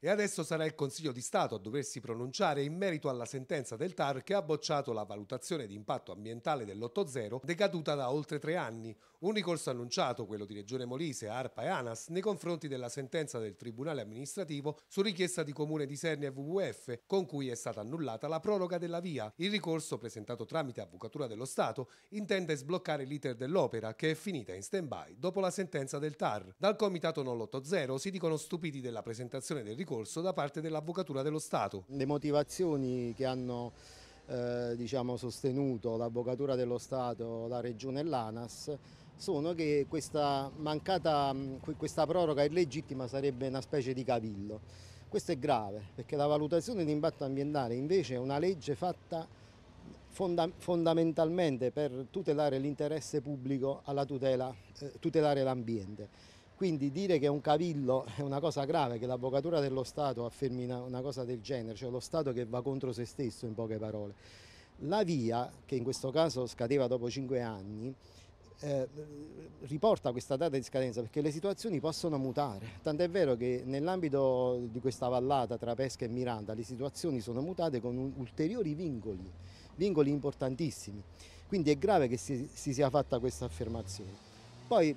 E adesso sarà il Consiglio di Stato a doversi pronunciare in merito alla sentenza del TAR che ha bocciato la valutazione di impatto ambientale dell'8.0 decaduta da oltre tre anni. Un ricorso annunciato, quello di Regione Molise, ARPA e ANAS, nei confronti della sentenza del Tribunale amministrativo su richiesta di Comune di Sernia e WWF, con cui è stata annullata la proroga della via. Il ricorso, presentato tramite Avvocatura dello Stato, intende sbloccare l'iter dell'opera, che è finita in stand-by dopo la sentenza del TAR. Dal Comitato non l'8.0 si dicono stupiti della presentazione del ricorso ricorso da parte dell'Avvocatura dello Stato. Le motivazioni che hanno eh, diciamo, sostenuto l'Avvocatura dello Stato, la Regione e l'ANAS sono che questa mancata, mm, questa proroga illegittima sarebbe una specie di cavillo. Questo è grave perché la valutazione di impatto ambientale invece è una legge fatta fonda fondamentalmente per tutelare l'interesse pubblico alla tutela, eh, tutelare l'ambiente. Quindi dire che è un cavillo è una cosa grave, che l'avvocatura dello Stato affermi una cosa del genere, cioè lo Stato che va contro se stesso in poche parole. La via, che in questo caso scadeva dopo cinque anni, eh, riporta questa data di scadenza perché le situazioni possono mutare. Tant'è vero che nell'ambito di questa vallata tra Pesca e Miranda le situazioni sono mutate con ulteriori vincoli, vincoli importantissimi. Quindi è grave che si, si sia fatta questa affermazione. Poi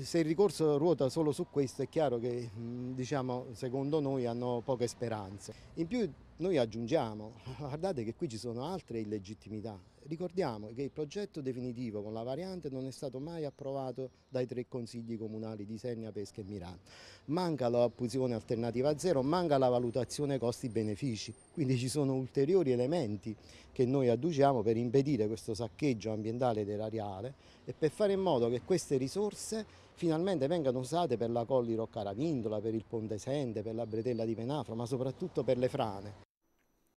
se il ricorso ruota solo su questo è chiaro che diciamo, secondo noi hanno poche speranze. In più noi aggiungiamo, guardate che qui ci sono altre illegittimità. Ricordiamo che il progetto definitivo con la variante non è stato mai approvato dai tre consigli comunali di Senna, Pesca e Mirano. Manca la opzione alternativa zero, manca la valutazione costi-benefici, quindi ci sono ulteriori elementi che noi adduciamo per impedire questo saccheggio ambientale ed erariale e per fare in modo che queste risorse finalmente vengano usate per la Colli Roccaravindola, per il Ponte Sente, per la Bretella di Penafro, ma soprattutto per le frane.